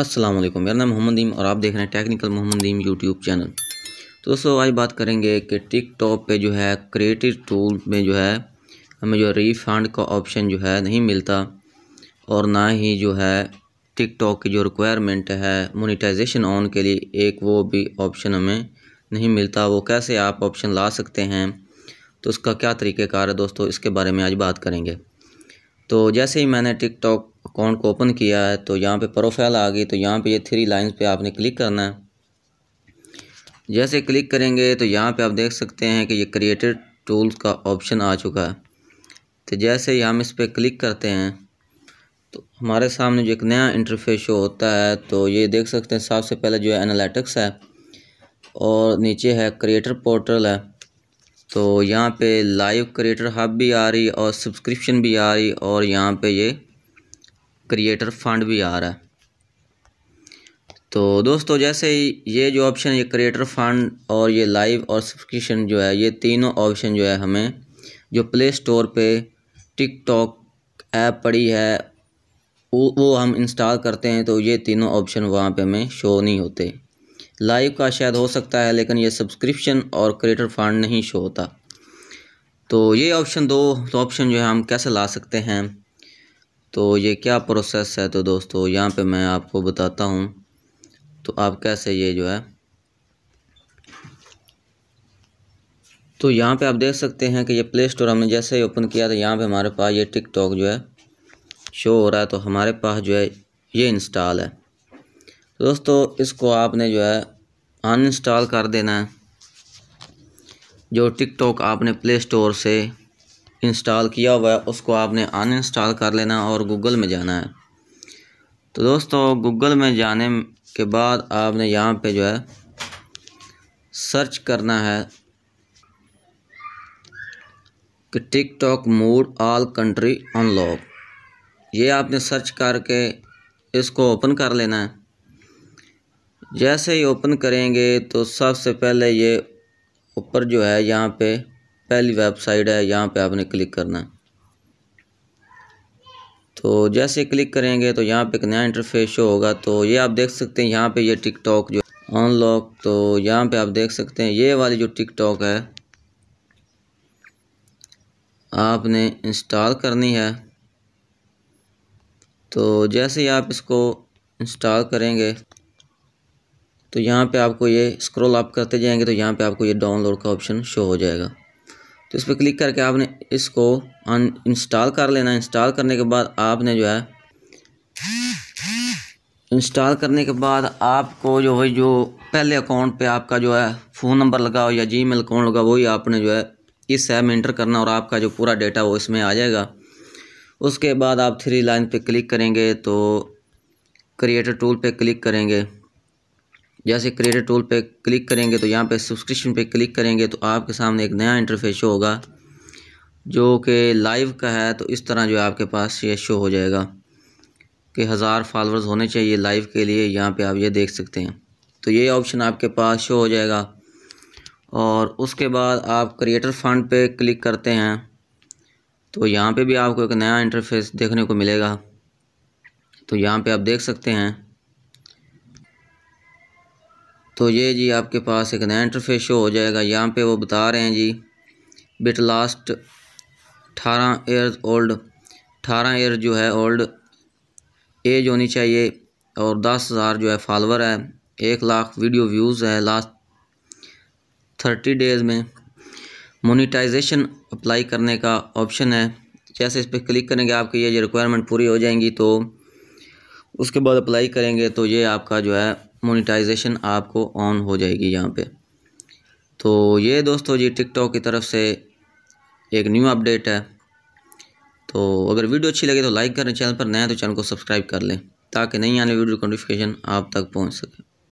अस्सलाम वालेकुम मेरा नाम मोहम्मद दीम और आप देख रहे हैं टेक्निकल मोहम्मद दीम यूट्यूब चैनल तो दोस्तों आज बात करेंगे कि टिकटॉक पे जो है क्रिएटिव टूल में जो है हमें जो रिफंड का ऑप्शन जो है नहीं मिलता और ना ही जो है टिकटॉक की जो रिक्वायरमेंट है मोनिटाइजेशन ऑन के लिए एक वो भी ऑप्शन हमें नहीं मिलता वो कैसे आप ऑप्शन ला सकते हैं तो उसका क्या तरीक़ेकार है दोस्तों इसके बारे में आज बात करेंगे तो जैसे ही मैंने टिकटॉक अकाउंट को ओपन किया है तो यहाँ पे प्रोफाइल आ गई तो यहाँ पे ये थ्री लाइंस पे आपने क्लिक करना है जैसे क्लिक करेंगे तो यहाँ पे आप देख सकते हैं कि ये क्रिएटेड टूल्स का ऑप्शन आ चुका है तो जैसे ही हम इस पर क्लिक करते हैं तो हमारे सामने जो एक नया इंटरफेस शो होता है तो ये देख सकते हैं सबसे पहले जो है एनालिटिक्स है और नीचे है क्रिएटर पोर्टल है तो यहाँ पे लाइव क्रिएटर हब भी आ रही और सब्सक्रिप्शन भी आ रही और यहाँ पे ये क्रिएटर फंड भी आ रहा है तो दोस्तों जैसे ये जो ऑप्शन ये क्रिएटर फंड और ये लाइव और सब्सक्रिप्शन जो है ये तीनों ऑप्शन जो है हमें जो प्ले स्टोर पे टिकटॉक ऐप पड़ी है वो वो हम इंस्टॉल करते हैं तो ये तीनों ऑप्शन वहाँ पे हमें शो नहीं होते लाइव का शायद हो सकता है लेकिन ये सब्सक्रिप्शन और क्रिएटर फंड नहीं शो होता तो ये ऑप्शन दो ऑप्शन तो जो है हम कैसे ला सकते हैं तो ये क्या प्रोसेस है तो दोस्तों यहाँ पे मैं आपको बताता हूँ तो आप कैसे ये जो है तो यहाँ पे आप देख सकते हैं कि ये प्ले स्टोर हमने जैसे ही ओपन किया तो यहाँ पे हमारे पास ये टिकटॉक जो है शो हो रहा है तो हमारे पास जो है ये इंस्टॉल है तो दोस्तों इसको आपने जो है अनइंस्टॉल कर देना है जो टिकटॉक आपने प्ले स्टोर से इंस्टॉल किया हुआ है उसको आपने अनइंस्टॉल कर लेना और गूगल में जाना है तो दोस्तों गूगल में जाने के बाद आपने यहाँ पे जो है सर्च करना है कि TikTok mod all country unlock ये आपने सर्च करके इसको ओपन कर लेना है जैसे ही ओपन करेंगे तो सबसे पहले ये ऊपर जो है यहाँ पे पहली वेबसाइट है यहाँ पे आपने क्लिक करना है तो जैसे क्लिक करेंगे तो यहाँ पे एक नया इंटरफेस शो होगा तो ये आप देख सकते हैं यहाँ पे ये टिकटॉक जो अनलॉक तो यहाँ पे आप देख सकते हैं ये वाली जो टिकटॉक है आपने इंस्टॉल करनी है तो जैसे ही आप इसको इंस्टॉल करेंगे तो यहाँ पे आपको ये स्क्रॉल आप करते जाएंगे तो यहाँ पे आपको ये डाउनलोड का ऑप्शन शो हो जाएगा तो इस पर क्लिक करके आपने इसको अन इंस्टॉल कर लेना इंस्टॉल करने के बाद आपने जो है इंस्टॉल करने के बाद आपको जो है जो पहले अकाउंट पे आपका जो है फ़ोन नंबर लगा हो या जी मेल अकाउंट लगा वही आपने जो है इस ऐप में इंटर करना और आपका जो पूरा डेटा वो इसमें आ जाएगा उसके बाद आप थ्री लाइन पे क्लिक करेंगे तो क्रिएटर टूल पे क्लिक करेंगे जैसे क्रिएटर टूल पे क्लिक करेंगे तो यहाँ पे सब्सक्रिप्शन पे क्लिक करेंगे तो आपके सामने एक नया इंटरफेस शो होगा जो कि लाइव का है तो इस तरह जो है आपके पास ये शो हो जाएगा कि हज़ार फॉलोअर्स होने चाहिए लाइव के लिए यहाँ पे आप ये देख सकते हैं तो ये ऑप्शन आपके पास शो हो जाएगा और उसके बाद आप क्रिएटर फंड पे क्लिक करते हैं तो यहाँ पे भी आपको एक नया इंटरफेस देखने को मिलेगा तो यहाँ पे आप देख सकते हैं तो ये जी आपके पास एक नया इंटरफेस शो हो जाएगा यहाँ पे वो बता रहे हैं जी बिट लास्ट अठारह ईयर ओल्ड अठारह ईयर जो है ओल्ड एज होनी चाहिए और दस हज़ार जो है फॉलोअर है एक लाख वीडियो व्यूज़ है लास्ट थर्टी डेज़ में मोनिटाइजेशन अप्लाई करने का ऑप्शन है जैसे इस पर क्लिक करेंगे आपकी ये जो रिक्वायरमेंट पूरी हो जाएंगी तो उसके बाद अप्लाई करेंगे तो ये आपका जो है मोनिटाइजेशन आपको ऑन हो जाएगी यहाँ पे तो ये दोस्तों जी टिकटॉक की तरफ से एक न्यू अपडेट है तो अगर वीडियो अच्छी लगे तो लाइक करें चैनल पर नया तो चैनल को सब्सक्राइब कर लें ताकि नई आने वीडियो नोटिफिकेशन आप तक पहुँच सके